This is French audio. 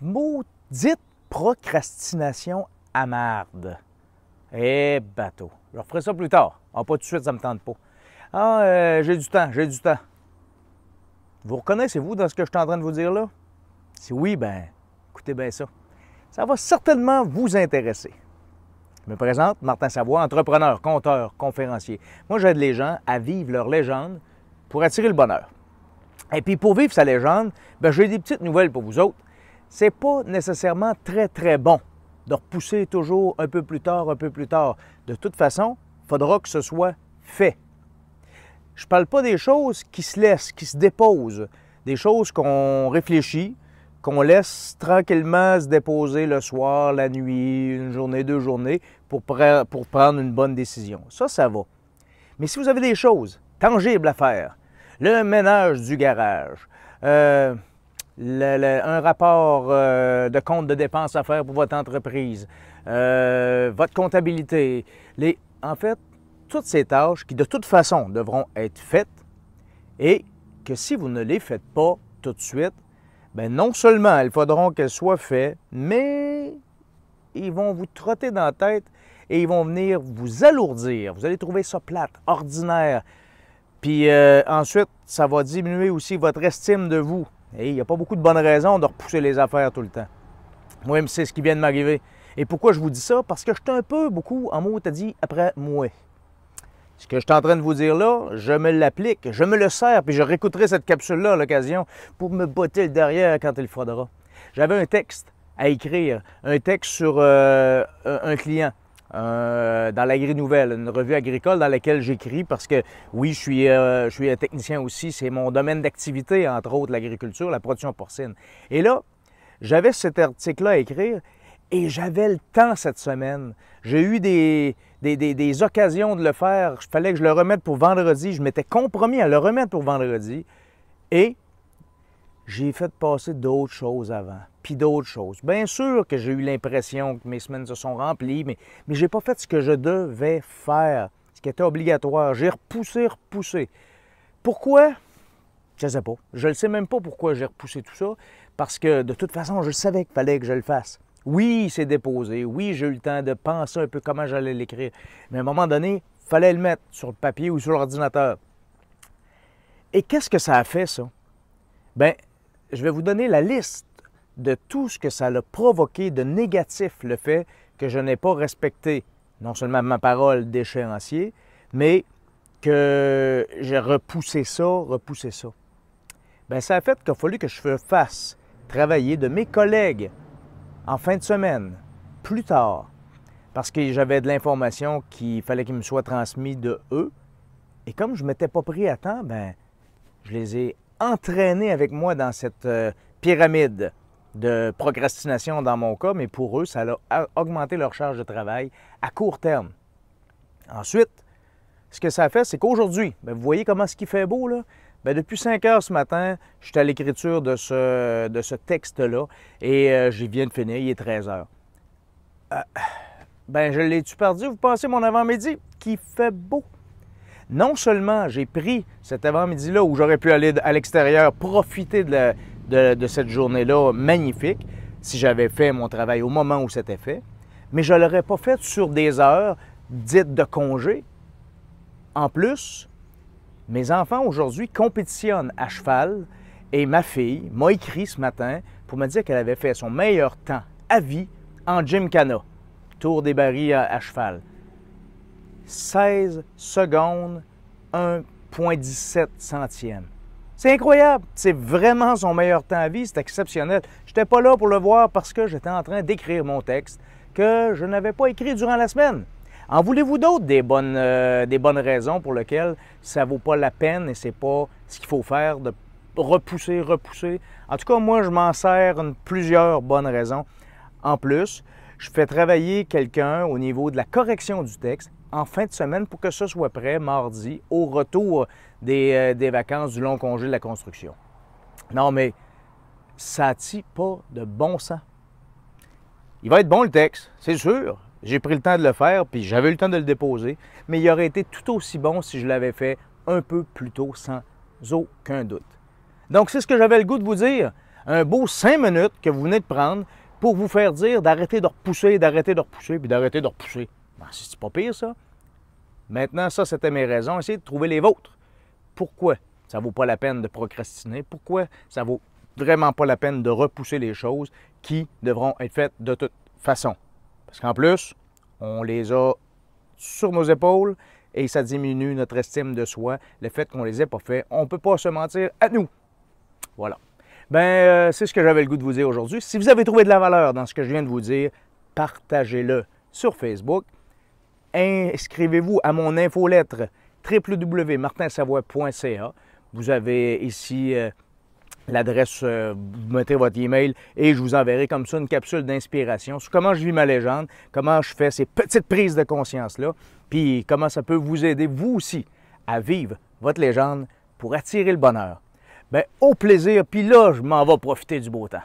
maudite procrastination amarde. Eh, bateau. Je referai ça plus tard. Ah, pas tout de suite, ça me tente pas. Ah, euh, j'ai du temps, j'ai du temps. Vous reconnaissez-vous dans ce que je suis en train de vous dire là? Si oui, ben, écoutez bien ça. Ça va certainement vous intéresser. Je me présente, Martin Savoie, entrepreneur, conteur, conférencier. Moi, j'aide les gens à vivre leur légende pour attirer le bonheur. Et puis, pour vivre sa légende, ben, j'ai des petites nouvelles pour vous autres c'est pas nécessairement très, très bon de repousser toujours un peu plus tard, un peu plus tard. De toute façon, il faudra que ce soit fait. Je ne parle pas des choses qui se laissent, qui se déposent, des choses qu'on réfléchit, qu'on laisse tranquillement se déposer le soir, la nuit, une journée, deux journées, pour, pour prendre une bonne décision. Ça, ça va. Mais si vous avez des choses tangibles à faire, le ménage du garage, euh, un rapport euh, de compte de dépenses à faire pour votre entreprise, euh, votre comptabilité, les, en fait, toutes ces tâches qui de toute façon devront être faites et que si vous ne les faites pas tout de suite, bien non seulement elles faudront qu'elles soient faites, mais ils vont vous trotter dans la tête et ils vont venir vous alourdir. Vous allez trouver ça plate, ordinaire. Puis euh, ensuite, ça va diminuer aussi votre estime de vous il n'y a pas beaucoup de bonnes raisons de repousser les affaires tout le temps. Moi-même, c'est ce qui vient de m'arriver. Et pourquoi je vous dis ça? Parce que je suis un peu beaucoup en mot, t'as dit, après moi. Ce que je suis en train de vous dire là, je me l'applique, je me le sers, puis je réécouterai cette capsule-là à l'occasion pour me botter le derrière quand il faudra. J'avais un texte à écrire, un texte sur euh, un client. Euh, dans l'Agri-Nouvelle, une revue agricole dans laquelle j'écris parce que, oui, je suis, euh, je suis technicien aussi. C'est mon domaine d'activité, entre autres, l'agriculture, la production porcine. Et là, j'avais cet article-là à écrire et j'avais le temps cette semaine. J'ai eu des, des, des, des, occasions de le faire. Il fallait que je le remette pour vendredi. Je m'étais compromis à le remettre pour vendredi. Et j'ai fait passer d'autres choses avant, puis d'autres choses. Bien sûr que j'ai eu l'impression que mes semaines se sont remplies, mais, mais je n'ai pas fait ce que je devais faire, ce qui était obligatoire. J'ai repoussé, repoussé. Pourquoi? Je ne sais pas. Je ne sais même pas pourquoi j'ai repoussé tout ça, parce que de toute façon, je savais qu'il fallait que je le fasse. Oui, c'est déposé. Oui, j'ai eu le temps de penser un peu comment j'allais l'écrire. Mais à un moment donné, il fallait le mettre sur le papier ou sur l'ordinateur. Et qu'est-ce que ça a fait, ça? Bien, je vais vous donner la liste de tout ce que ça a provoqué de négatif, le fait que je n'ai pas respecté non seulement ma parole d'échéancier, mais que j'ai repoussé ça, repoussé ça. Bien, ça a fait qu'il a fallu que je fasse travailler de mes collègues en fin de semaine, plus tard, parce que j'avais de l'information qu'il fallait qu'il me soit transmise de eux. Et comme je ne m'étais pas pris à temps, ben, je les ai entraîné avec moi dans cette euh, pyramide de procrastination dans mon cas, mais pour eux, ça a augmenté leur charge de travail à court terme. Ensuite, ce que ça a fait, c'est qu'aujourd'hui, ben, vous voyez comment ce qui fait beau, ben, depuis 5 heures ce matin, je suis à l'écriture de ce, de ce texte-là et euh, j'y viens de finir, il est 13 heures. Euh, ben, je l'ai-tu perdu, vous pensez, mon avant-midi? Qui fait beau! non seulement j'ai pris cet avant-midi-là où j'aurais pu aller à l'extérieur, profiter de, cette journée-là magnifique, si j'avais fait mon travail au moment où c'était fait, mais je ne l'aurais pas fait sur des heures dites de congé. En plus, mes enfants aujourd'hui compétitionnent à cheval et ma fille m'a écrit ce matin pour me dire qu'elle avait fait son meilleur temps à vie en gymkhana, tour des barils à cheval. 16 secondes, 1,17 centième. C'est incroyable. C'est vraiment son meilleur temps à vie. C'est exceptionnel. Je n'étais pas là pour le voir parce que j'étais en train d'écrire mon texte que je n'avais pas écrit durant la semaine. En voulez-vous d'autres des, bonnes, euh, raisons pour lesquelles ça ne vaut pas la peine et c'est pas ce qu'il faut faire de repousser, repousser? En tout cas, moi, je m'en sers plusieurs bonnes raisons. En plus, je fais travailler quelqu'un au niveau de la correction du texte en fin de semaine pour que ça soit prêt mardi au retour euh, des, vacances du long congé de la construction. Non, mais ça tient pas de bon sens. Il va être bon le texte, c'est sûr. J'ai pris le temps de le faire, puis j'avais le temps de le déposer, mais il aurait été tout aussi bon si je l'avais fait un peu plus tôt, sans aucun doute. Donc, c'est ce que j'avais le goût de vous dire. Un beau cinq minutes que vous venez de prendre pour vous faire dire d'arrêter de repousser, d'arrêter de repousser, puis d'arrêter de repousser. Ben, c'est pas pire, ça. Maintenant, ça, c'était mes raisons. Essayez de trouver les vôtres. Pourquoi ça ne vaut pas la peine de procrastiner? Pourquoi ça ne vaut vraiment pas la peine de repousser les choses qui devront être faites de toute façon? Parce qu'en plus, on les a sur nos épaules et ça diminue notre estime de soi. Le fait qu'on ne les ait pas fait, on ne peut pas se mentir à nous. Voilà. Ben, euh, c'est ce que j'avais le goût de vous dire aujourd'hui. Si vous avez trouvé de la valeur dans ce que je viens de vous dire, partagez-le sur Facebook, inscrivez-vous à mon infolettre www.martinsavoie.ca. Vous avez ici euh, l'adresse, euh, vous mettez votre email et je vous enverrai comme ça une capsule d'inspiration sur comment je vis ma légende, comment je fais ces petites prises de conscience-là, puis comment ça peut vous aider, vous aussi, à vivre votre légende pour attirer le bonheur. Bien, au plaisir, puis là, je m'en vais profiter du beau temps.